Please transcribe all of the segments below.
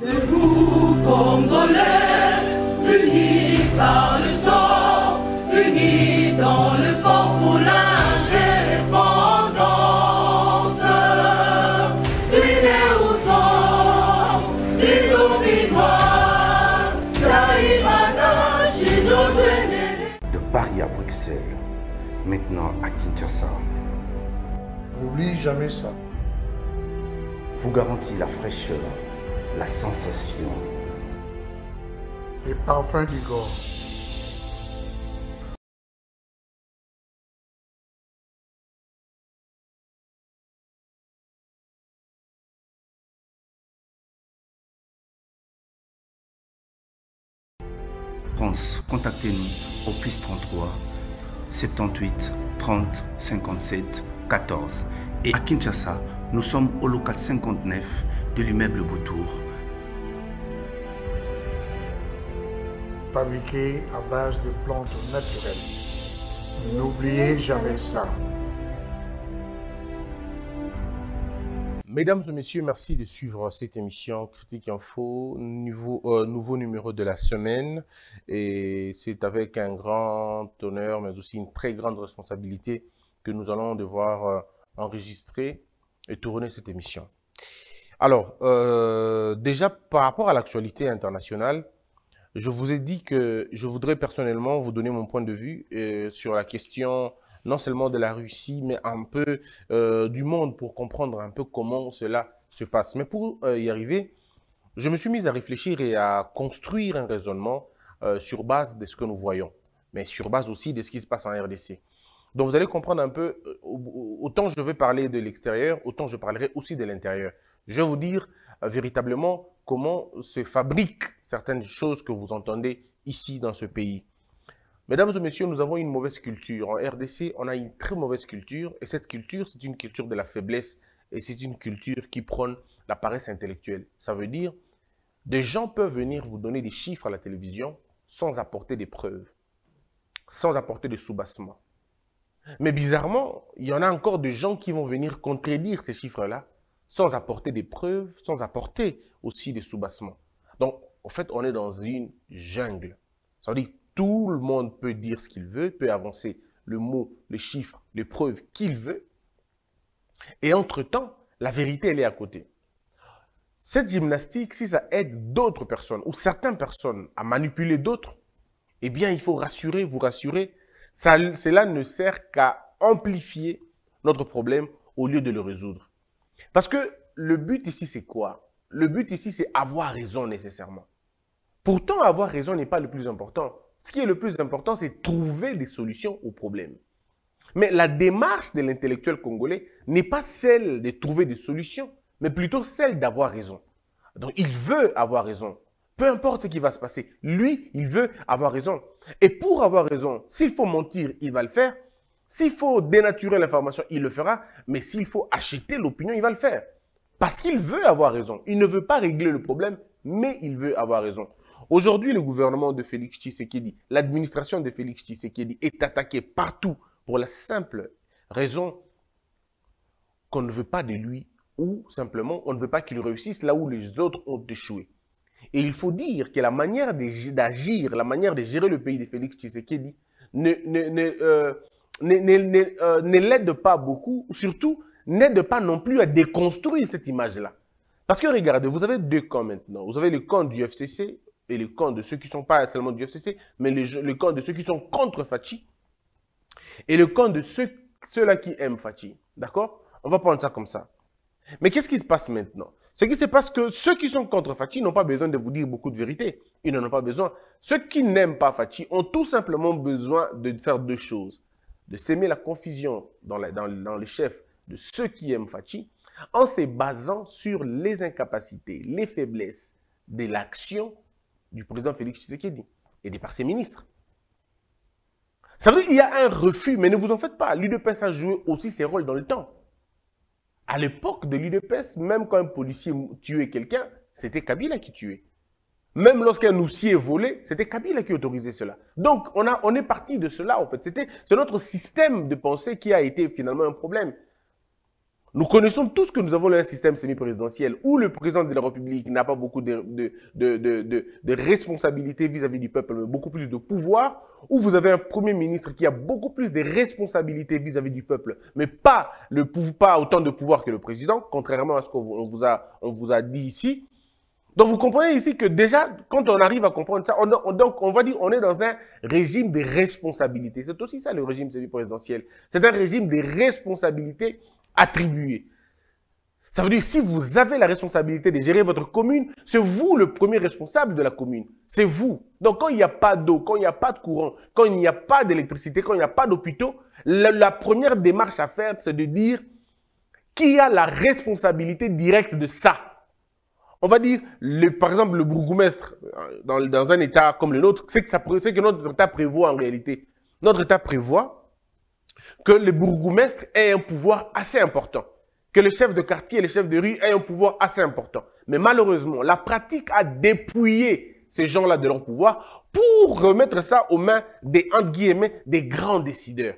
De vous Congolais, unis par le sang, unis dans le fort pour l'indépendance. c'est au hommes, si noir, Taïmada, Chino, De Paris à Bruxelles, maintenant à Kinshasa. N'oublie jamais ça. Vous garantit la fraîcheur la sensation, Les parfums du France, contactez-nous au plus 33 78 30 57 14. Et à Kinshasa, nous sommes au local 59 de l'immeuble Boutour. fabriqués à base de plantes naturelles. N'oubliez jamais ça. Mesdames et messieurs, merci de suivre cette émission Critique Info, nouveau, euh, nouveau numéro de la semaine. Et c'est avec un grand honneur, mais aussi une très grande responsabilité que nous allons devoir euh, enregistrer et tourner cette émission. Alors, euh, déjà par rapport à l'actualité internationale, je vous ai dit que je voudrais personnellement vous donner mon point de vue euh, sur la question non seulement de la Russie, mais un peu euh, du monde pour comprendre un peu comment cela se passe. Mais pour euh, y arriver, je me suis mis à réfléchir et à construire un raisonnement sur base de ce que nous voyons, mais sur base aussi de ce qui se passe en RDC. Donc vous allez comprendre un peu, autant je vais parler de l'extérieur, autant je parlerai aussi de l'intérieur. Je vais vous dire véritablement comment se fabriquent certaines choses que vous entendez ici dans ce pays. Mesdames et messieurs, nous avons une mauvaise culture. En RDC, on a une très mauvaise culture et cette culture, c'est une culture de la faiblesse et c'est une culture qui prône la paresse intellectuelle. Ça veut dire, des gens peuvent venir vous donner des chiffres à la télévision sans apporter des preuves, sans apporter de soubassements. Mais bizarrement, il y en a encore des gens qui vont venir contredire ces chiffres-là sans apporter des preuves, sans apporter aussi des soubassements. Donc, en fait, on est dans une jungle. Ça veut dire tout le monde peut dire ce qu'il veut, peut avancer le mot, les chiffres, les preuves qu'il veut. Et entre-temps, la vérité, elle est à côté. Cette gymnastique, si ça aide d'autres personnes ou certaines personnes à manipuler d'autres, eh bien, il faut rassurer, vous rassurer. cela ne sert qu'à amplifier notre problème au lieu de le résoudre. Parce que le but ici, c'est quoi Le but ici, c'est avoir raison nécessairement. Pourtant, avoir raison n'est pas le plus important. Ce qui est le plus important, c'est trouver des solutions aux problèmes. Mais la démarche de l'intellectuel congolais n'est pas celle de trouver des solutions, mais plutôt celle d'avoir raison. Donc, il veut avoir raison. Peu importe ce qui va se passer, lui, il veut avoir raison. Et pour avoir raison, s'il faut mentir, il va le faire. S'il faut dénaturer l'information, il le fera, mais s'il faut acheter l'opinion, il va le faire. Parce qu'il veut avoir raison. Il ne veut pas régler le problème, mais il veut avoir raison. Aujourd'hui, le gouvernement de Félix Tshisekedi, l'administration de Félix Tshisekedi est attaquée partout pour la simple raison qu'on ne veut pas de lui ou simplement on ne veut pas qu'il réussisse là où les autres ont échoué. Et il faut dire que la manière d'agir, la manière de gérer le pays de Félix Tshisekedi ne, euh, euh, ne l'aide pas beaucoup, surtout n'aide pas non plus à déconstruire cette image-là. Parce que regardez, vous avez deux camps maintenant. Vous avez le camp du FCC et le camp de ceux qui ne sont pas seulement du FCC, mais le, camp de ceux qui sont contre Fachi et le camp de ceux, ceux-là qui aiment Fachi. D'accord On va prendre ça comme ça. Mais qu'est-ce qui se passe maintenant Ce qui se passe, que ceux qui sont contre Fachi n'ont pas besoin de vous dire beaucoup de vérité. Ils n'en ont pas besoin. Ceux qui n'aiment pas Fachi ont tout simplement besoin de faire deux choses de s'aimer la confusion dans, la, dans, le chef de ceux qui aiment Fachi, en se basant sur les incapacités, les faiblesses de l'action du président Félix Tshisekedi et des par ses ministres. Ça veut dire qu'il y a un refus, mais ne vous en faites pas. L'UDPS a joué aussi ses rôles dans le temps. À l'époque de l'UDPS, même quand un policier tuait quelqu'un, c'était Kabila qui tuait. Même lorsqu'un outil est volé, c'était Kabila qui autorisait cela. Donc, on, a, on est parti de cela, en fait. C'est notre système de pensée qui a été finalement un problème. Nous connaissons tous que nous avons un système semi-présidentiel où le président de la République n'a pas beaucoup de, de, responsabilités vis-à-vis du peuple, mais beaucoup plus de pouvoir, où vous avez un premier ministre qui a beaucoup plus de responsabilités vis-à-vis du peuple, mais pas, le, pas autant de pouvoir que le président, contrairement à ce qu'on vous a, vous a dit ici. Donc vous comprenez ici que déjà, quand on arrive à comprendre ça, on, donc on va dire on est dans un régime de responsabilité. C'est aussi ça le régime semi-présidentiel. C'est un régime de responsabilité attribuée. Ça veut dire que si vous avez la responsabilité de gérer votre commune, c'est vous le premier responsable de la commune. C'est vous. Donc quand il n'y a pas d'eau, quand il n'y a pas de courant, quand il n'y a pas d'électricité, quand il n'y a pas d'hôpitaux, la, première démarche à faire, c'est de dire qui a la responsabilité directe de ça on va dire, le, par exemple, le bourgmestre, euh, dans, un État comme le nôtre, c'est que, que notre État prévoit en réalité. Notre État prévoit que le bourgmestre ait un pouvoir assez important, que le chef de quartier et le chef de rue aient un pouvoir assez important. Mais malheureusement, la pratique a dépouillé ces gens-là de leur pouvoir pour remettre ça aux mains des, entre guillemets, des grands décideurs.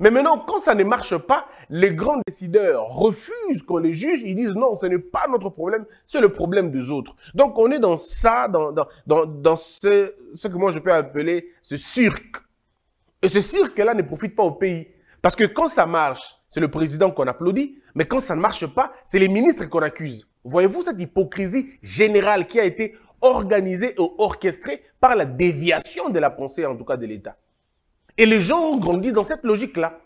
Mais maintenant, quand ça ne marche pas, les grands décideurs refusent qu'on les juge. Ils disent non, ce n'est pas notre problème, c'est le problème des autres. Donc, on est dans ça, dans, ce, ce, que moi je peux appeler ce cirque. Et ce cirque-là ne profite pas au pays. Parce que quand ça marche, c'est le président qu'on applaudit. Mais quand ça ne marche pas, c'est les ministres qu'on accuse. Voyez-vous cette hypocrisie générale qui a été organisée et orchestrée par la déviation de la pensée, en tout cas de l'État. Et les gens ont grandi dans cette logique-là.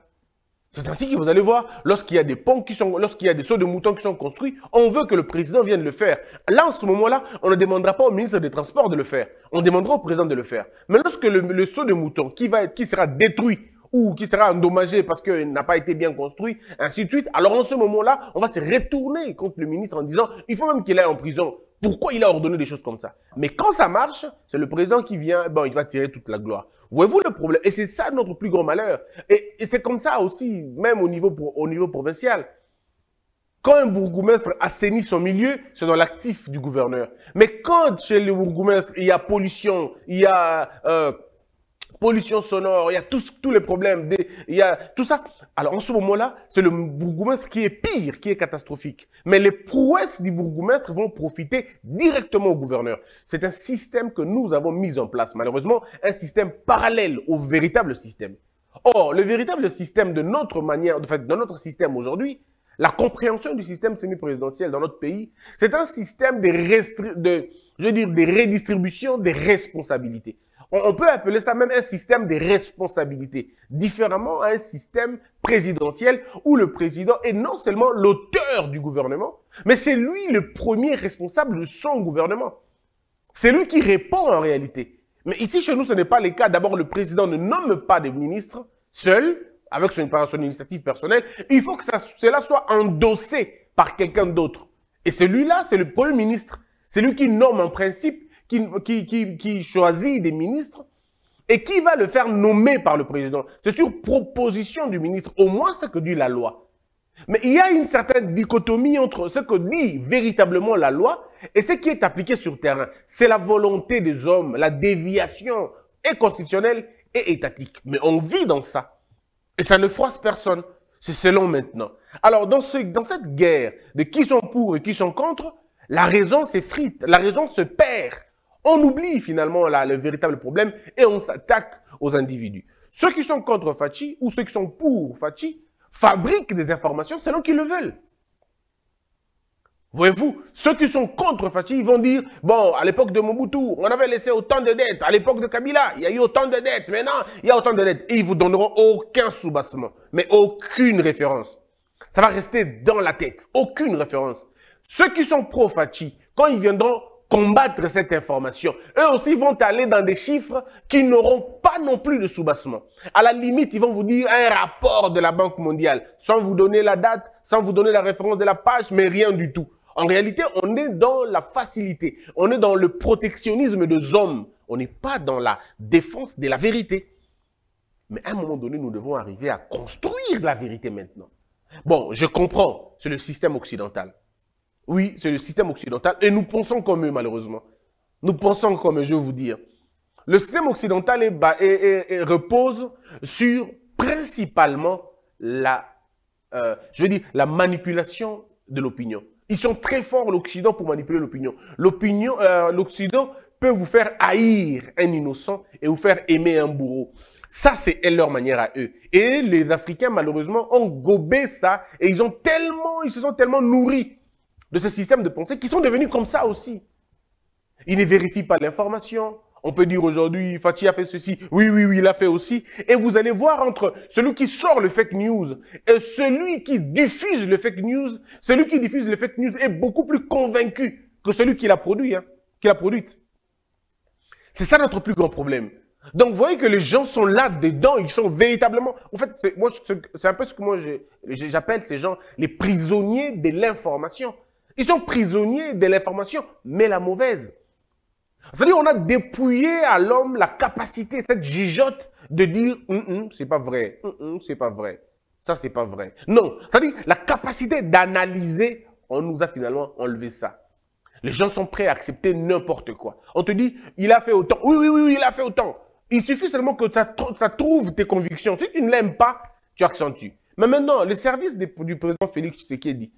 C'est ainsi que vous allez voir, lorsqu'il y a des ponts qui sont, lorsqu'il y a des sauts de moutons qui sont construits, on veut que le président vienne le faire. Là, en ce moment-là, on ne demandera pas au ministre des Transports de le faire. On demandera au président de le faire. Mais lorsque le, saut de mouton qui va être, qui sera détruit ou qui sera endommagé parce qu'il n'a pas été bien construit, ainsi de suite, alors en ce moment-là, on va se retourner contre le ministre en disant, il faut même qu'il aille en prison. Pourquoi il a ordonné des choses comme ça Mais quand ça marche, c'est le président qui vient, bon, il va tirer toute la gloire. Voyez-vous le problème Et c'est ça notre plus grand malheur. Et, c'est comme ça aussi, même au niveau, provincial. Quand un bourgoumestre assainit son milieu, c'est dans l'actif du gouverneur. Mais quand chez le bourgoumestre, il y a pollution, il y a euh, pollution sonore, il y a tous, les problèmes, il y a tout ça, alors en ce moment-là, c'est le bourgmestre qui est pire, qui est catastrophique. Mais les prouesses du bourgmestre vont profiter directement au gouverneur. C'est un système que nous avons mis en place, malheureusement, un système parallèle au véritable système. Or, le véritable système de notre manière, de fait, dans notre système aujourd'hui, la compréhension du système semi-présidentiel dans notre pays, c'est un système de, de redistribution des responsabilités. On peut appeler ça même un système de responsabilité, différemment à un système présidentiel où le président est non seulement l'auteur du gouvernement, mais c'est lui le premier responsable de son gouvernement. C'est lui qui répond en réalité. Mais ici, chez nous, ce n'est pas le cas. D'abord, le président ne nomme pas des ministres seul, avec son, initiative personnelle. Il faut que cela soit endossé par quelqu'un d'autre. Et celui-là, c'est le Premier ministre. C'est lui qui nomme en principe qui, choisit des ministres et qui va le faire nommer par le président. C'est sur proposition du ministre, au moins ce que dit la loi. Mais il y a une certaine dichotomie entre ce que dit véritablement la loi et ce qui est appliqué sur terrain. C'est la volonté des hommes, la déviation est constitutionnelle et étatique. Mais on vit dans ça. Et ça ne froisse personne. C'est selon maintenant. Alors, dans, dans cette guerre de qui sont pour et qui sont contre, la raison s'effrite, la raison se perd. On oublie finalement le véritable problème et on s'attaque aux individus. Ceux qui sont contre Fachi ou ceux qui sont pour Fachi fabriquent des informations selon qu'ils le veulent. Voyez-vous, ceux qui sont contre Fachi, ils vont dire, bon, à l'époque de Mobutu, on avait laissé autant de dettes. À l'époque de Kabila, il y a eu autant de dettes. Maintenant, il y a autant de dettes. Et ils vous donneront aucun soubassement, mais aucune référence. Ça va rester dans la tête. Aucune référence. Ceux qui sont pro-Fachi, quand ils viendront combattre cette information. Eux aussi vont aller dans des chiffres qui n'auront pas non plus de soubassement. À la limite, ils vont vous dire un rapport de la Banque mondiale, sans vous donner la date, sans vous donner la référence de la page, mais rien du tout. En réalité, on est dans la facilité, on est dans le protectionnisme des hommes, on n'est pas dans la défense de la vérité. Mais à un moment donné, nous devons arriver à construire la vérité maintenant. Bon, je comprends, c'est le système occidental. Oui, c'est le système occidental. Et nous pensons comme eux, malheureusement. Nous pensons comme eux, je vais vous dire. Le système occidental est, repose sur principalement la, euh, je veux la manipulation de l'opinion. Ils sont très forts, l'Occident, pour manipuler l'opinion. L'opinion, euh, L'Occident peut vous faire haïr un innocent et vous faire aimer un bourreau. Ça, c'est leur manière à eux. Et les Africains, malheureusement, ont gobé ça et ils ont tellement, ils se sont tellement nourris de ce système de pensée qui sont devenus comme ça aussi. Ils ne vérifient pas l'information. On peut dire aujourd'hui, Fatih a fait ceci, oui, oui, oui, il a fait aussi. Et vous allez voir entre celui qui sort le fake news et celui qui diffuse le fake news, celui qui diffuse le fake news est beaucoup plus convaincu que celui qui l'a produit, hein, qui l'a produite. C'est ça notre plus grand problème. Donc, vous voyez que les gens sont là dedans, ils sont véritablement... En fait, c'est un peu ce que moi j'appelle ces gens les prisonniers de l'information. Ils sont prisonniers de l'information, mais la mauvaise. C'est-à-dire on a dépouillé à l'homme la capacité, cette gigote de dire hum, hum, c'est pas vrai, hum, c'est pas vrai, ça c'est pas vrai. Non, c'est-à-dire la capacité d'analyser, on nous a finalement enlevé ça. Les gens sont prêts à accepter n'importe quoi. On te dit il a fait autant. Oui, oui, oui, il a fait autant. Il suffit seulement que ça, ça trouve tes convictions. Si tu ne l'aimes pas, tu accentues. Mais maintenant, le service du président Félix dit,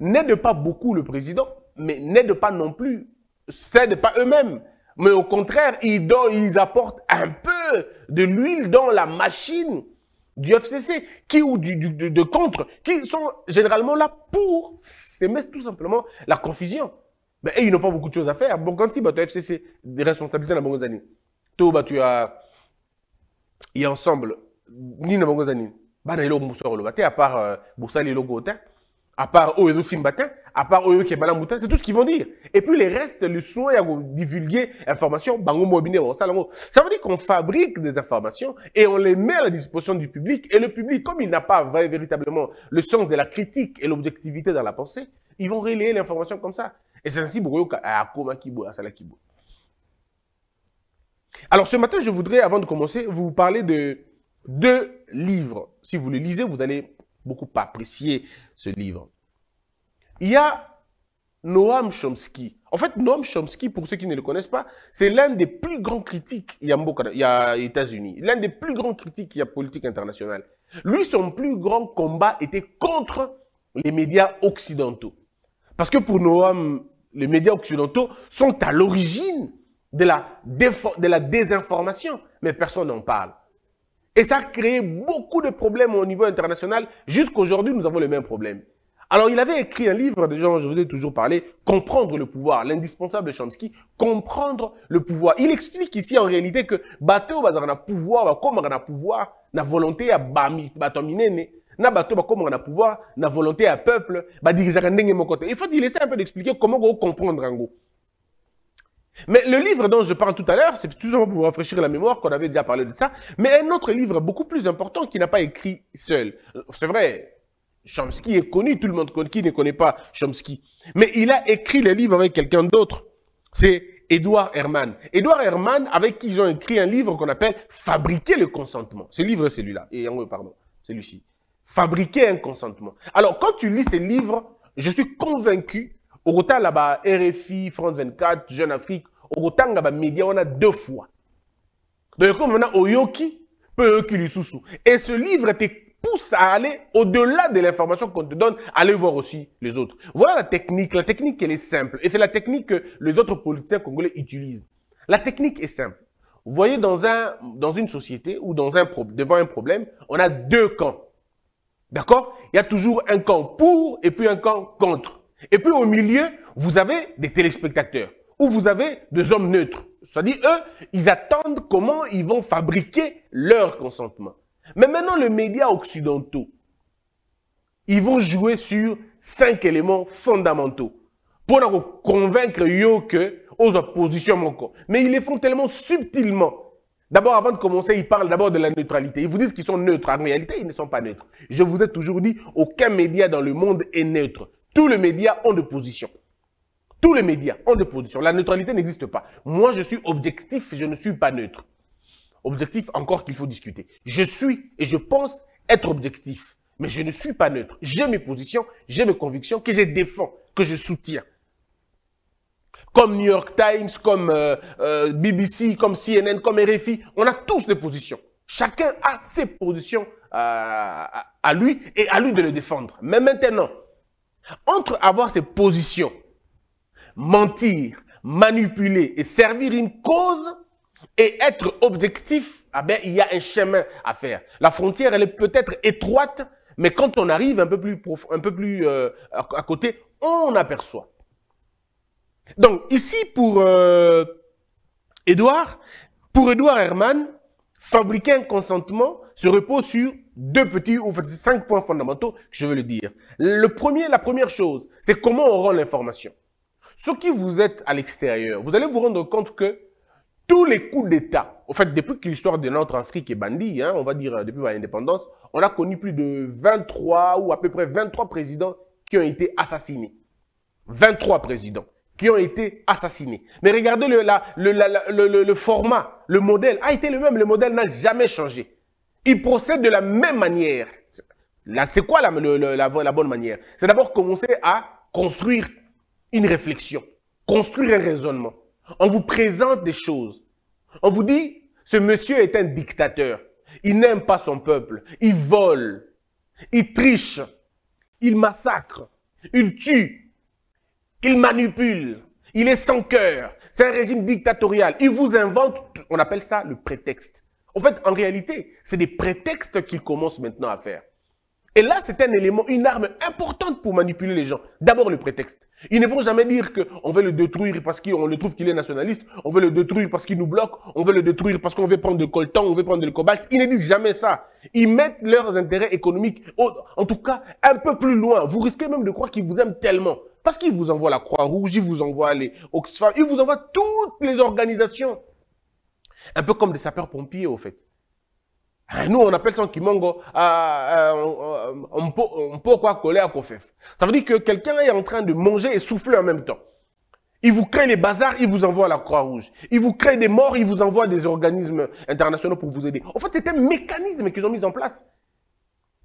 n'aident pas beaucoup le président, mais n'aident pas non plus, s'aident pas eux-mêmes. Mais au contraire, ils, donnent, ils apportent un peu de l'huile dans la machine du FCC, qui ou du, de, contre, qui sont généralement là pour s'émettre tout simplement la confusion. Ben, et ils n'ont pas beaucoup de choses à faire. Bon, quand bah, tu le FCC, des responsabilités dans Bongozani. Tout bah, tu as. Et ensemble, ni dans Bongozani. Ben, il y a à part Boussali euh, et Logotin à part eux aussi à part eux qui c'est tout ce qu'ils vont dire. Et puis les restes, le soin à divulguer information, bango ça veut dire qu'on fabrique des informations et on les met à la disposition du public. Et le public, comme il n'a pas véritablement le sens de la critique et l'objectivité dans la pensée, ils vont relayer l'information comme ça. Et c'est ainsi pour ah, ah, Alors ce matin, je voudrais, avant de commencer, vous parler de deux livres. Si vous les lisez, vous allez beaucoup apprécié ce livre. Il y a Noam Chomsky. En fait, Noam Chomsky, pour ceux qui ne le connaissent pas, c'est l'un des plus grands critiques, il y a États-Unis, l'un des plus grands critiques, il y a politique internationale. Lui, son plus grand combat était contre les médias occidentaux. Parce que pour Noam, les médias occidentaux sont à l'origine de la, de la désinformation, mais personne n'en parle. Et ça a créé beaucoup de problèmes au niveau international. Jusqu'aujourd'hui, nous avons le même problème. Alors, il avait écrit un livre, déjà, je vous ai toujours parlé, Comprendre le pouvoir, l'indispensable Chomsky, Comprendre le pouvoir. Il explique ici, en réalité, que bateau, va pouvoir, comme a pouvoir, na volonté à na bateau, comme on a pouvoir, na volonté à peuple, bah, dire « Il faut essaie un peu d'expliquer comment comprendre, en mais le livre dont je parle tout à l'heure, c'est toujours pour vous rafraîchir la mémoire qu'on avait déjà parlé de ça, mais un autre livre beaucoup plus important qu'il n'a pas écrit seul. C'est vrai, Chomsky est connu, tout le monde qui ne connaît pas Chomsky. Mais il a écrit les livres avec quelqu'un d'autre. C'est Edouard Herman. Edouard Herman, avec qui ils ont écrit un livre qu'on appelle Fabriquer le consentement. Ce livre, c'est celui-là. Et pardon, celui-ci. Fabriquer un consentement. Alors, quand tu lis ces livres, je suis convaincu total là-bas, RFI, France 24, Jeune Afrique, total là-bas, Média. on a deux fois. Donc, comme on a Oyoki, peu Et ce livre te pousse à aller au-delà de l'information qu'on te donne, aller voir aussi les autres. Voilà la technique. La technique, elle est simple. Et c'est la technique que les autres politiciens congolais utilisent. La technique est simple. Vous voyez, dans, un, dans une société ou dans un devant un problème, on a deux camps. D'accord Il y a toujours un camp pour et puis un camp contre. Et puis au milieu, vous avez des téléspectateurs ou vous avez des hommes neutres. C'est-à-dire, eux, ils attendent comment ils vont fabriquer leur consentement. Mais maintenant, les médias occidentaux, ils vont jouer sur cinq éléments fondamentaux pour convaincre eux que aux oppositions manquantes. Mais ils les font tellement subtilement. D'abord, avant de commencer, ils parlent d'abord de la neutralité. Ils vous disent qu'ils sont neutres. En réalité, ils ne sont pas neutres. Je vous ai toujours dit, aucun média dans le monde est neutre. Tous les médias ont des positions. Tous les médias ont des positions. La neutralité n'existe pas. Moi, je suis objectif, je ne suis pas neutre. Objectif encore qu'il faut discuter. Je suis et je pense être objectif, mais je ne suis pas neutre. J'ai mes positions, j'ai mes convictions que je défends, que je soutiens. Comme New York Times, comme euh, euh, BBC, comme CNN, comme RFI, on a tous des positions. Chacun a ses positions euh, à lui et à lui de les défendre. Mais maintenant, entre avoir ses positions, mentir, manipuler et servir une cause et être objectif, ah ben, il y a un chemin à faire. La frontière, elle est peut-être étroite, mais quand on arrive un peu plus, un peu plus euh, à côté, on aperçoit. Donc ici, pour Edouard, euh, pour Edouard Herman, fabriquer un consentement se repose sur deux petits ou cinq points fondamentaux, je veux le dire. Le premier, la première chose, c'est comment on rend l'information. Ceux qui vous êtes à l'extérieur, vous allez vous rendre compte que tous les coups d'État, en fait, depuis que l'histoire de notre Afrique est bandie, hein, on va dire depuis l'indépendance, on a connu plus de 23 ou à peu près 23 présidents qui ont été assassinés. 23 présidents qui ont été assassinés. Mais regardez le format, le modèle a été le même, le modèle n'a jamais changé il procède de la même manière. c'est quoi la, la bonne manière C'est d'abord commencer à construire une réflexion, construire un raisonnement. On vous présente des choses. On vous dit, ce monsieur est un dictateur. Il n'aime pas son peuple. Il vole. Il triche. Il massacre. Il tue. Il manipule. Il est sans cœur. C'est un régime dictatorial. Il vous invente, on appelle ça le prétexte. En fait, en réalité, c'est des prétextes qu'ils commencent maintenant à faire. Et là, c'est un élément, une arme importante pour manipuler les gens. D'abord, le prétexte. Ils ne vont jamais dire qu'on veut le détruire parce qu'on le trouve qu'il est nationaliste, on veut le détruire parce qu'il nous bloque, on veut le détruire parce qu'on veut prendre le coltan, on veut prendre le cobalt. Ils ne disent jamais ça. Ils mettent leurs intérêts économiques, en tout cas, un peu plus loin. Vous risquez même de croire qu'ils vous aiment tellement. Parce qu'ils vous envoient la Croix-Rouge, ils vous envoient les Oxfam, ils vous envoient toutes les organisations un peu comme des sapeurs-pompiers, au fait. Nous, on appelle ça un kimongo, ah, ah, ah, on peut quoi coller à Ça veut dire que quelqu'un est en train de manger et souffler en même temps. Il vous crée les bazars, il vous envoie la Croix-Rouge. Il vous crée des morts, il vous envoie des organismes internationaux pour vous aider. En fait, c'est un mécanisme qu'ils ont mis en place.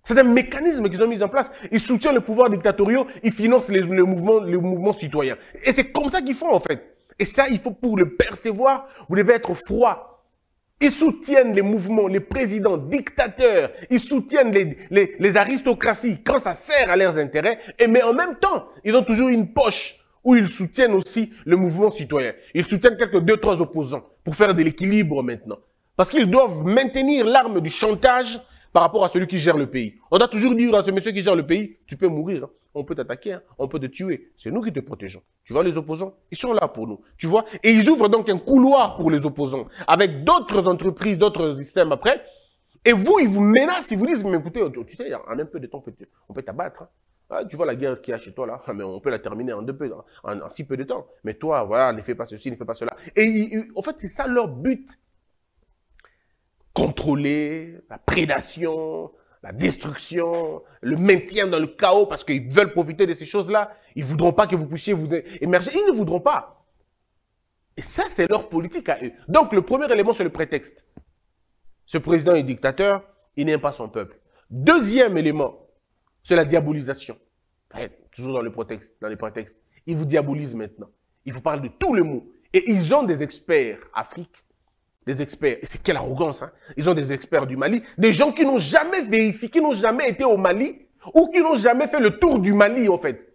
C'est un mécanisme qu'ils ont mis en place. Ils soutiennent le pouvoir dictatoriaux, ils financent les, mouvements, les mouvements citoyens. Et c'est comme ça qu'ils font, en fait. Et ça, il faut pour le percevoir, vous devez être froid, ils soutiennent les mouvements, les présidents, dictateurs. Ils soutiennent les, les, aristocraties quand ça sert à leurs intérêts. Et mais en même temps, ils ont toujours une poche où ils soutiennent aussi le mouvement citoyen. Ils soutiennent quelques deux, trois opposants pour faire de l'équilibre maintenant. Parce qu'ils doivent maintenir l'arme du chantage par rapport à celui qui gère le pays. On doit toujours dire à ce monsieur qui gère le pays, tu peux mourir. Hein on peut t'attaquer, hein. on peut te tuer. C'est nous qui te protégeons. Tu vois, les opposants, ils sont là pour nous. Tu vois Et ils ouvrent donc un couloir pour les opposants, avec d'autres entreprises, d'autres systèmes après. Et vous, ils vous menacent, ils vous disent, mais écoutez, tu sais, en un peu de temps, on peut t'abattre. Hein. Ah, tu vois la guerre qu'il y a chez toi là, mais on peut la terminer en, deux peu, en, si peu de temps. Mais toi, voilà, ne fais pas ceci, ne fais pas cela. Et en fait, c'est ça leur but. Contrôler, la prédation, la destruction, le maintien dans le chaos parce qu'ils veulent profiter de ces choses-là. Ils ne voudront pas que vous puissiez vous émerger. Ils ne voudront pas. Et ça, c'est leur politique à eux. Donc, le premier élément, c'est le prétexte. Ce président est dictateur, il n'aime pas son peuple. Deuxième élément, c'est la diabolisation. toujours dans, le dans les prétextes. Ils vous diabolisent maintenant. Ils vous parlent de tous les mots. Et ils ont des experts, Afrique, des experts. Et c'est quelle arrogance, hein. Ils ont des experts du Mali, des gens qui n'ont jamais vérifié, qui n'ont jamais été au Mali, ou qui n'ont jamais fait le tour du Mali, en fait.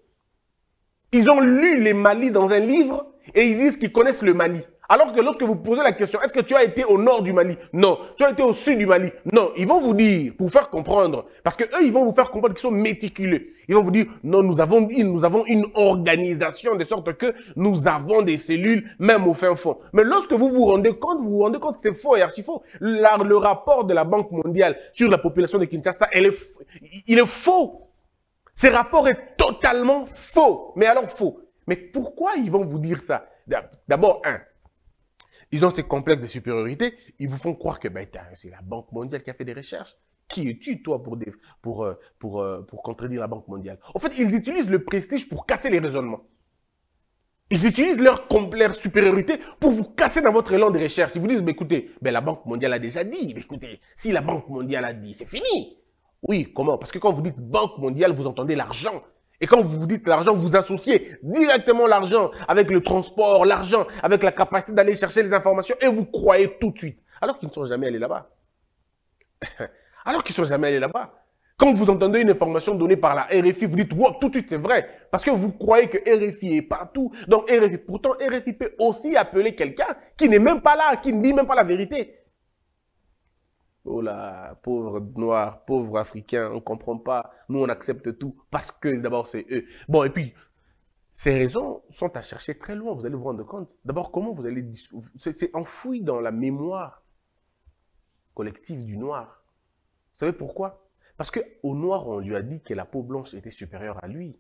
Ils ont lu les Mali dans un livre, et ils disent qu'ils connaissent le Mali. Alors que lorsque vous posez la question, est-ce que tu as été au nord du Mali Non. Tu as été au sud du Mali Non. Ils vont vous dire, pour vous faire comprendre, parce que ils vont vous faire comprendre qu'ils sont méticuleux. Ils vont vous dire, non, nous avons une, nous avons une organisation de sorte que nous avons des cellules, même au fin fond. Mais lorsque vous vous rendez compte, vous vous rendez compte que c'est faux et archi faux. le rapport de la Banque mondiale sur la population de Kinshasa, il est faux. Ce rapport est totalement faux. Mais alors faux. Mais pourquoi ils vont vous dire ça D'abord, un, ils ont ces complexes de supériorité. Ils vous font croire que ben, c'est la Banque mondiale qui a fait des recherches. Qui es-tu, toi, pour, pour, euh, pour, euh, pour, contredire la Banque mondiale En fait, ils utilisent le prestige pour casser les raisonnements. Ils utilisent leur, leur supériorité pour vous casser dans votre élan de recherche. Ils vous disent, écoutez, ben, la Banque mondiale a déjà dit. écoutez, si la Banque mondiale a dit, c'est fini. Oui, comment Parce que quand vous dites Banque mondiale, vous entendez l'argent. Et quand vous vous dites l'argent, vous associez directement l'argent avec le transport, l'argent avec la capacité d'aller chercher les informations et vous croyez tout de suite. Alors qu'ils ne sont jamais allés là-bas. alors qu'ils ne sont jamais allés là-bas. Quand vous entendez une information donnée par la RFI, vous dites wow, tout de suite c'est vrai. Parce que vous croyez que RFI est partout. Donc RFI, pourtant RFI peut aussi appeler quelqu'un qui n'est même pas là, qui ne dit même pas la vérité oh là, pauvre noir, pauvre africain, on ne comprend pas, nous on accepte tout parce que d'abord c'est eux. Bon, et puis, ces raisons sont à chercher très loin, vous allez vous rendre compte. D'abord, comment vous allez... C'est enfoui dans la mémoire collective du noir. Vous savez pourquoi Parce qu'au noir, on lui a dit que la peau blanche était supérieure à lui.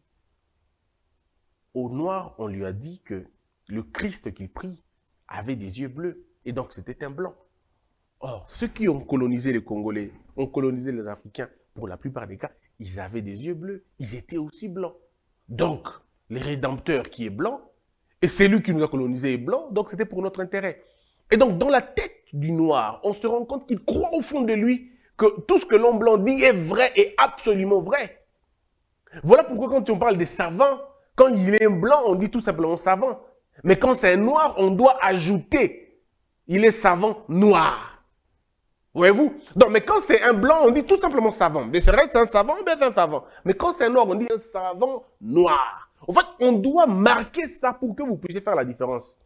Au noir, on lui a dit que le Christ qu'il prie avait des yeux bleus, et donc c'était un blanc. Or, ceux qui ont colonisé les Congolais, ont colonisé les Africains, pour la plupart des cas, ils avaient des yeux bleus, ils étaient aussi blancs. Donc, le Rédempteur qui est blanc, et c'est lui qui nous a colonisés est blanc, donc c'était pour notre intérêt. Et donc, dans la tête du noir, on se rend compte qu'il croit au fond de lui que tout ce que l'homme blanc dit est vrai et absolument vrai. Voilà pourquoi quand on parle des savants, quand il est blanc, on dit tout simplement savant. Mais quand c'est un noir, on doit ajouter, il est savant noir. Voyez-vous Donc, mais quand c'est un blanc, on dit tout simplement savant. Mais c'est vrai, c'est un savant, bien c'est un savant. Mais quand c'est noir, on dit un savant noir. En fait, on doit marquer ça pour que vous puissiez faire la différence.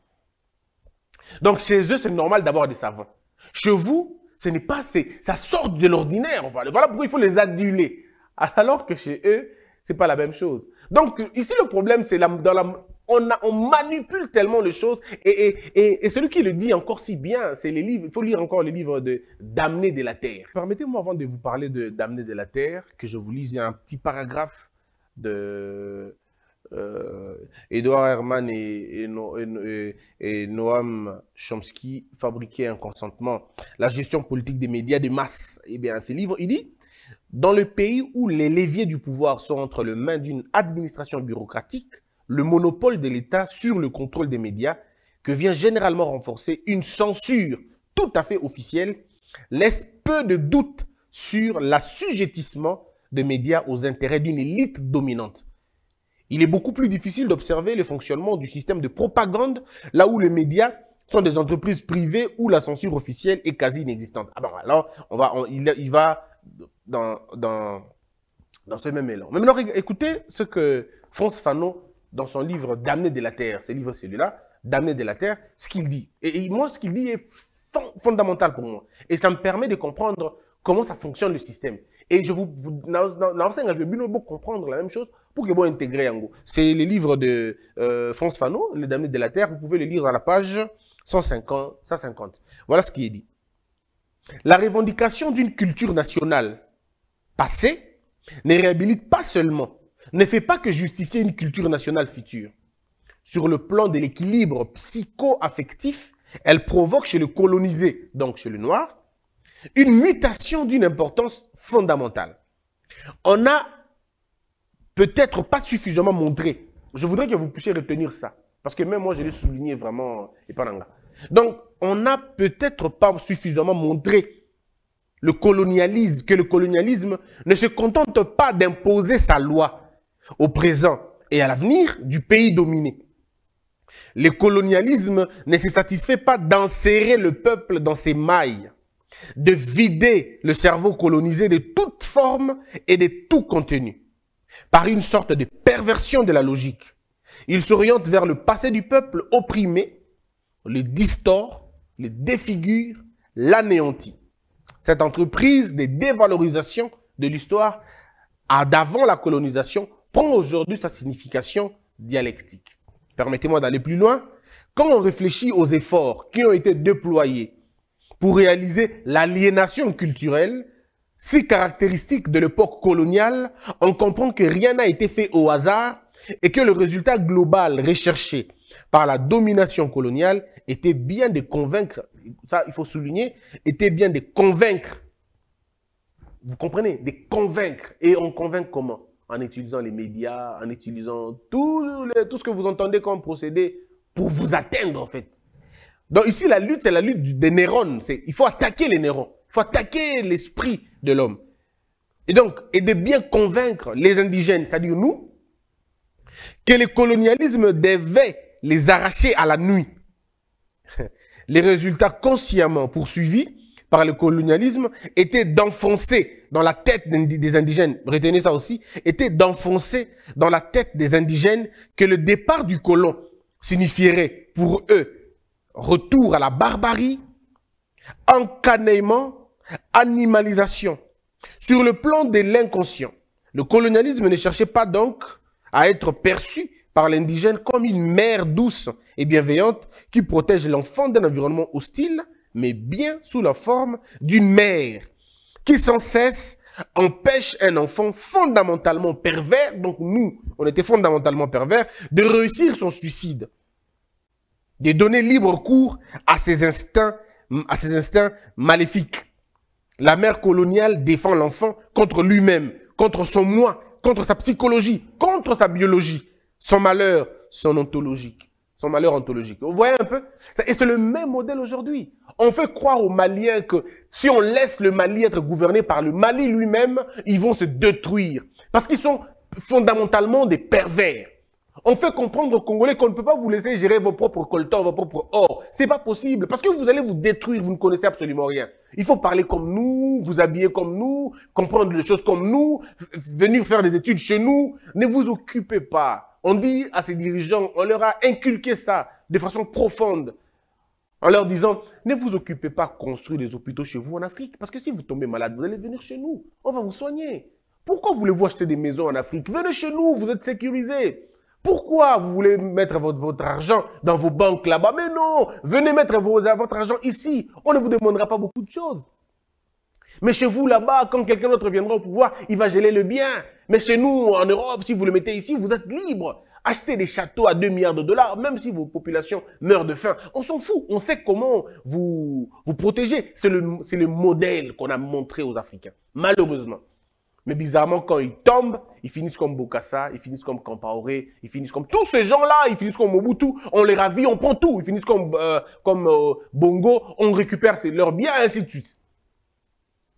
Donc, chez eux, c'est normal d'avoir des savants. Chez vous, ce n'est pas... Ça sort de l'ordinaire. Voilà pourquoi il faut les aduler. Alors que chez eux, c'est pas la même chose. Donc, ici, le problème, c'est dans la on, manipule tellement les choses. Et, celui qui le dit encore si bien, c'est les livres. Il faut lire encore les livres de Damné de la terre. Permettez-moi, avant de vous parler de Damné de la terre, que je vous lise un petit paragraphe de euh, Edouard Herman et, Noam Chomsky Fabriquer un consentement. La gestion politique des médias de masse. Eh bien, ce livre, il dit Dans le pays où les leviers du pouvoir sont entre les mains d'une administration bureaucratique, le monopole de l'État sur le contrôle des médias que vient généralement renforcer une censure tout à fait officielle laisse peu de doute sur l'assujettissement des médias aux intérêts d'une élite dominante. Il est beaucoup plus difficile d'observer le fonctionnement du système de propagande là où les médias sont des entreprises privées où la censure officielle est quasi inexistante. Ah alors, on va, il, il, va dans, dans, dans, ce même élan. Mais maintenant, écoutez ce que France Fanon dans son livre Damné de la Terre, ce livre celui-là, Damné de la Terre, ce qu'il dit. Et, moi, ce qu'il dit est fondamental pour moi. Et ça me permet de comprendre comment ça fonctionne le système. Et je vous, vous vous comprendre la même chose pour que vous intégrer en C'est le livre de euh, France Fanon, Le Damné de la Terre. Vous pouvez le lire à la page 150. 150. Voilà ce qui est dit. La revendication d'une culture nationale passée ne réhabilite pas seulement ne fait pas que justifier une culture nationale future. Sur le plan de l'équilibre psycho-affectif, elle provoque chez le colonisé, donc chez le noir, une mutation d'une importance fondamentale. On n'a peut-être pas suffisamment montré. Je voudrais que vous puissiez retenir ça, parce que même moi, je l'ai souligné vraiment, et Donc, on n'a peut-être pas suffisamment montré le colonialisme, que le colonialisme ne se contente pas d'imposer sa loi, au présent et à l'avenir du pays dominé. Le colonialisme ne se satisfait pas d'insérer le peuple dans ses mailles, de vider le cerveau colonisé de toute forme et de tout contenu. Par une sorte de perversion de la logique, il s'oriente vers le passé du peuple opprimé, le distord, le défigure, l'anéantit. Cette entreprise de dévalorisation de l'histoire a d'avant la colonisation prend aujourd'hui sa signification dialectique. Permettez-moi d'aller plus loin. Quand on réfléchit aux efforts qui ont été déployés pour réaliser l'aliénation culturelle, si caractéristique de l'époque coloniale, on comprend que rien n'a été fait au hasard et que le résultat global recherché par la domination coloniale était bien de convaincre, ça il faut souligner, était bien de convaincre. Vous comprenez De convaincre. Et on convainc comment en utilisant les médias, en utilisant tout, tout ce que vous entendez comme procédé pour vous atteindre, en fait. Donc ici, la lutte, c'est la lutte des neurones. Il faut attaquer les neurones. Il faut attaquer l'esprit de l'homme. Et donc, et de bien convaincre les indigènes, c'est-à-dire nous, que le colonialisme devait les arracher à la nuit. Les résultats consciemment poursuivis par le colonialisme étaient d'enfoncer dans la tête des indigènes, retenez ça aussi, était d'enfoncer dans la tête des indigènes que le départ du colon signifierait pour eux retour à la barbarie, encanaillement, animalisation. Sur le plan de l'inconscient, le colonialisme ne cherchait pas donc à être perçu par l'indigène comme une mère douce et bienveillante qui protège l'enfant d'un environnement hostile, mais bien sous la forme d'une mère qui sans cesse empêche un enfant fondamentalement pervers, donc nous, on était fondamentalement pervers, de réussir son suicide, de donner libre cours à ses instincts, à ses instincts maléfiques. La mère coloniale défend l'enfant contre lui-même, contre son moi, contre sa psychologie, contre sa biologie, son malheur, son ontologie son malheur ontologique. Vous voyez un peu Et c'est le même modèle aujourd'hui. On fait croire aux Maliens que si on laisse le Mali être gouverné par le Mali lui-même, ils vont se détruire. Parce qu'ils sont fondamentalement des pervers. On fait comprendre aux Congolais qu'on ne peut pas vous laisser gérer vos propres coltans, vos propres Ce C'est pas possible. Parce que vous allez vous détruire, vous ne connaissez absolument rien. Il faut parler comme nous, vous habiller comme nous, comprendre les choses comme nous, venir faire des études chez nous. Ne vous occupez pas. On dit à ces dirigeants, on leur a inculqué ça de façon profonde en leur disant, ne vous occupez pas à construire des hôpitaux chez vous en Afrique, parce que si vous tombez malade, vous allez venir chez nous, on va vous soigner. Pourquoi voulez-vous acheter des maisons en Afrique Venez chez nous, vous êtes sécurisés. Pourquoi vous voulez mettre votre, argent dans vos banques là-bas Mais non, venez mettre votre argent ici. On ne vous demandera pas beaucoup de choses. Mais chez vous là-bas, quand quelqu'un d'autre viendra au pouvoir, il va geler le bien. Mais chez nous, en Europe, si vous le mettez ici, vous êtes libre. Achetez des châteaux à 2 milliards de dollars, même si vos populations meurent de faim. On s'en fout. On sait comment vous, vous protéger. C'est le modèle qu'on a montré aux Africains, malheureusement. Mais bizarrement, quand ils tombent, ils finissent comme Bokassa, ils finissent comme Campaoré, ils finissent comme tous ces gens-là, ils finissent comme Mobutu, on les ravit, on prend tout, ils finissent comme, euh, comme euh, Bongo, on récupère leurs biens, ainsi de suite.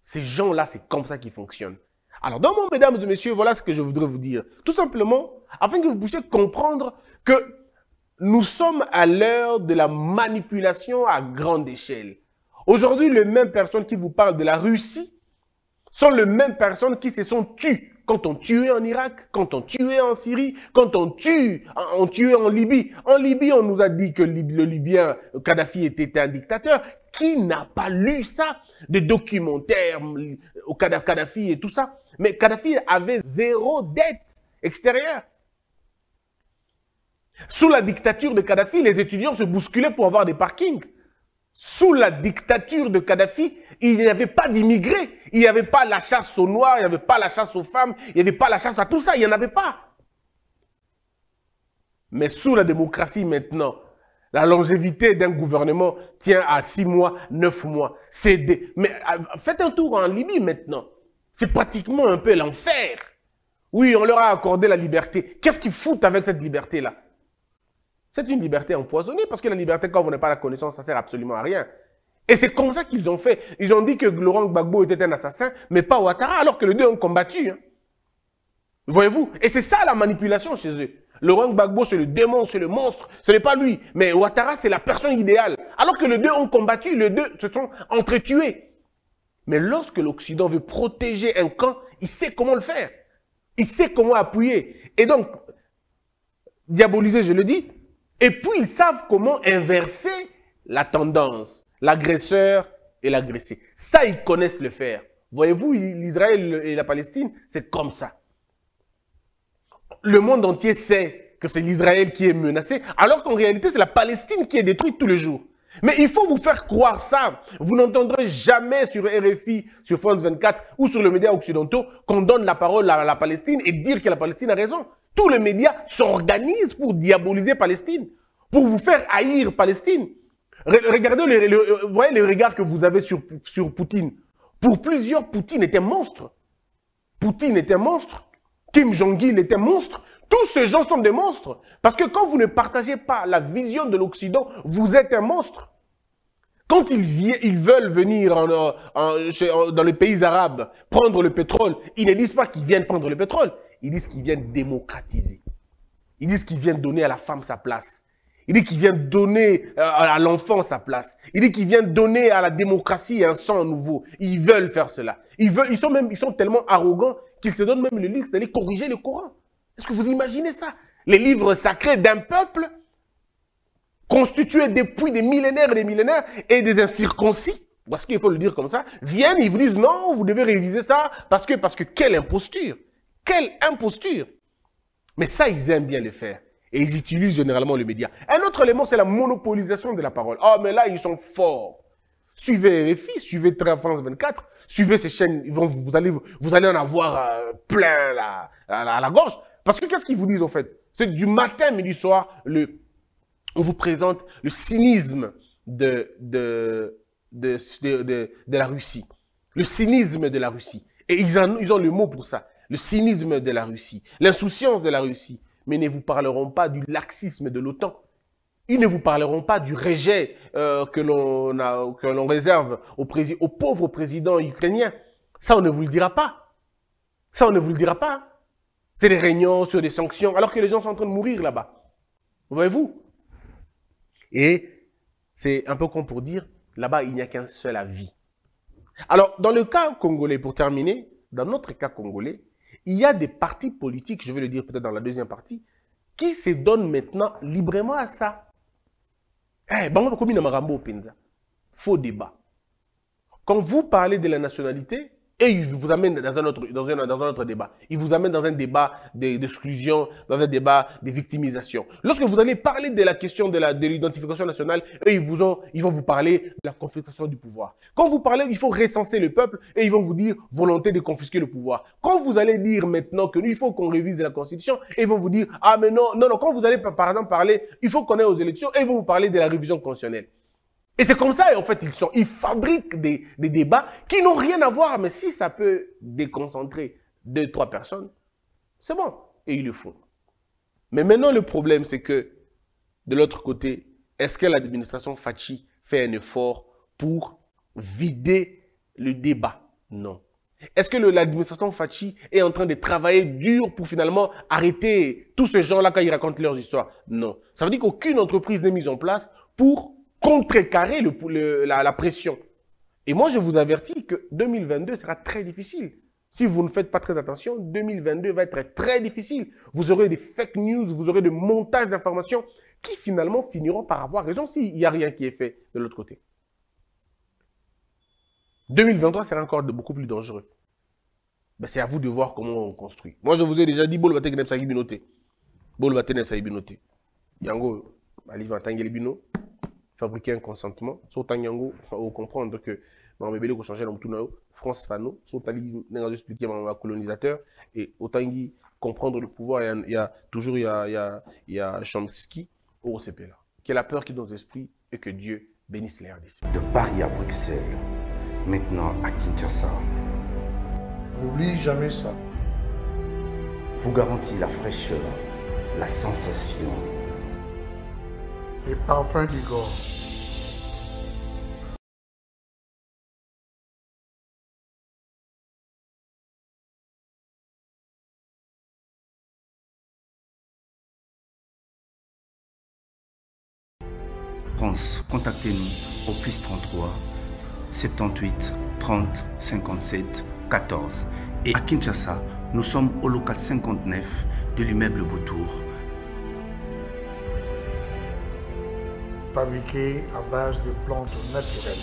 Ces gens-là, c'est comme ça qu'ils fonctionnent. Alors, donc, mesdames et messieurs, voilà ce que je voudrais vous dire. Tout simplement, afin que vous puissiez comprendre que nous sommes à l'heure de la manipulation à grande échelle. Aujourd'hui, les mêmes personnes qui vous parlent de la Russie sont les mêmes personnes qui se sont tuées quand on tuait en Irak, quand on tuait en Syrie, quand on tue, on tuait en Libye. En Libye, on nous a dit que le Libyen Kadhafi était un dictateur. Qui n'a pas lu ça Des documentaires euh, au Kadhafi et tout ça. Mais Kadhafi avait zéro dette extérieure. Sous la dictature de Kadhafi, les étudiants se bousculaient pour avoir des parkings. Sous la dictature de Kadhafi, il n'y avait pas d'immigrés. Il n'y avait pas la chasse aux noirs, il n'y avait pas la chasse aux femmes, il n'y avait pas la chasse à tout ça, il n'y en avait pas. Mais sous la démocratie maintenant, la longévité d'un gouvernement tient à 6 mois, 9 mois. Des... Mais euh, faites un tour en Libye maintenant. C'est pratiquement un peu l'enfer. Oui, on leur a accordé la liberté. Qu'est-ce qu'ils foutent avec cette liberté-là C'est une liberté empoisonnée parce que la liberté, quand vous n'avez pas la connaissance, ça sert absolument à rien. Et c'est comme ça qu'ils ont fait. Ils ont dit que Laurent Gbagbo était un assassin, mais pas Ouattara, alors que les deux ont combattu. Hein. Voyez-vous Et c'est ça la manipulation chez eux. Laurent Gbagbo, c'est le démon, c'est le monstre, ce n'est pas lui. Mais Ouattara, c'est la personne idéale. Alors que les deux ont combattu, les deux se sont entretués. Mais lorsque l'Occident veut protéger un camp, il sait comment le faire. Il sait comment appuyer. Et donc, diaboliser, je le dis. Et puis, ils savent comment inverser la tendance l'agresseur et l'agressé. Ça, ils connaissent le faire. Voyez-vous, l'Israël et la Palestine, c'est comme ça. Le monde entier sait que c'est l'Israël qui est menacé, alors qu'en réalité, c'est la Palestine qui est détruite tous les jours. Mais il faut vous faire croire ça. Vous n'entendrez jamais sur RFI, sur France 24 ou sur les médias occidentaux qu'on donne la parole à la Palestine et dire que la Palestine a raison. Tous les médias s'organisent pour diaboliser Palestine, pour vous faire haïr Palestine. Regardez les, euh, voyez regards que vous avez sur, sur Poutine. Pour plusieurs, Poutine était monstre. Poutine était monstre. Kim Jong-il était monstre. Tous ces gens sont des monstres. Parce que quand vous ne partagez pas la vision de l'Occident, vous êtes un monstre. Quand ils, ils veulent venir dans les pays arabes prendre le pétrole, ils ne disent pas qu'ils viennent prendre le pétrole. Ils disent qu'ils viennent démocratiser. Ils disent qu'ils viennent donner à la femme sa place. Il dit qu'il vient donner euh, à l'enfant sa place. Il dit qu'il vient donner à la démocratie un sang nouveau. Ils veulent faire cela. Ils, veulent, ils, sont, même, ils sont tellement arrogants qu'ils se donnent même le luxe d'aller corriger le Coran. Est-ce que vous imaginez ça Les livres sacrés d'un peuple constitué depuis des millénaires et des millénaires et des incirconcis, parce qu'il faut le dire comme ça, viennent, ils vous disent non, vous devez réviser ça parce que, parce que quelle imposture Quelle imposture Mais ça, ils aiment bien le faire. Et ils utilisent généralement le média. Un autre élément, c'est la monopolisation de la parole. Oh, mais là, ils sont forts. Suivez RFI, suivez France 24, suivez ces chaînes. Ils vont, vous, allez, vous allez en avoir euh, plein à, la, gorge. Parce que qu'est-ce qu'ils vous disent, en fait C'est du matin, midi, soir, le, on vous présente le cynisme de, de, de, la Russie. Le cynisme de la Russie. Et ils, ils ont le mot pour ça. Le cynisme de la Russie. L'insouciance de la Russie mais ne vous parleront pas du laxisme de l'OTAN. Ils ne vous parleront pas du rejet euh, que l'on réserve au, pauvre président ukrainien. Ça, on ne vous le dira pas. Ça, on ne vous le dira pas. C'est des réunions sur des sanctions, alors que les gens sont en train de mourir là-bas. Voyez-vous Et c'est un peu con pour dire, là-bas, il n'y a qu'un seul avis. Alors, dans le cas congolais, pour terminer, dans notre cas congolais, il y a des partis politiques, je vais le dire peut-être dans la deuxième partie, qui se donnent maintenant librement à ça. Eh, Bango Penza. Faux débat. Quand vous parlez de la nationalité, et ils vous amènent dans un autre, dans un, autre débat. Ils vous amènent dans un débat d'exclusion, dans un débat de victimisation. Lorsque vous allez parler de la question de l'identification nationale, ils, ont, ils vont vous parler de la confiscation du pouvoir. Quand vous parlez, il faut recenser le peuple et ils vont vous dire volonté de confisquer le pouvoir. Quand vous allez dire maintenant que il faut qu'on révise la Constitution, ils vont vous dire, ah mais non, non, non, quand vous allez par exemple parler, il faut qu'on aille aux élections et ils vont vous parler de la révision constitutionnelle. Et c'est comme ça, et en fait, ils, fabriquent des, des débats qui n'ont rien à voir, mais si ça peut déconcentrer deux, trois personnes, c'est bon. Et ils le font. Mais maintenant, le problème, c'est que, de l'autre côté, est-ce que l'administration Fachi fait un effort pour vider le débat Non. Est-ce que l'administration Fachi est en train de travailler dur pour finalement arrêter tous ces gens-là quand ils racontent leurs histoires Non. Ça veut dire qu'aucune entreprise n'est mise en place pour contrecarrer le, la, pression. Et moi, je vous avertis que 2022 sera très difficile. Si vous ne faites pas très attention, 2022 va être très difficile. Vous aurez des fake news, vous aurez des montages d'informations qui finalement finiront par avoir raison s'il n'y a rien qui est fait de l'autre côté. 2023 sera encore beaucoup plus dangereux. Ben, c'est à vous de voir comment on construit. Moi, je vous ai déjà dit, Bol Bate Gnepsa Bol Yango, Alivan Tangelibino, fabriquer un consentement so yango comprendre que mama bebele changé dans tout le monde. france fano so tali ndenge expliquer mon bah, colonisateur et autant y comprendre le pouvoir il y a toujours ya, ya, au chomsky Qui que la peur qui est dans l'esprit et que dieu bénisse les RDC. De Paris à Bruxelles, maintenant à Kinshasa. N'oublie jamais ça. Vous garantit la fraîcheur, la sensation et parfum du gore. France, contactez-nous au plus 33 78 30 57 14. Et à Kinshasa, nous sommes au local 59 de l'immeuble Boutour. fabriqués à base de plantes naturelles.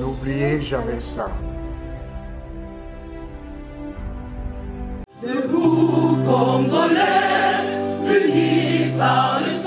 N'oubliez jamais ça. Debout, Congolais, par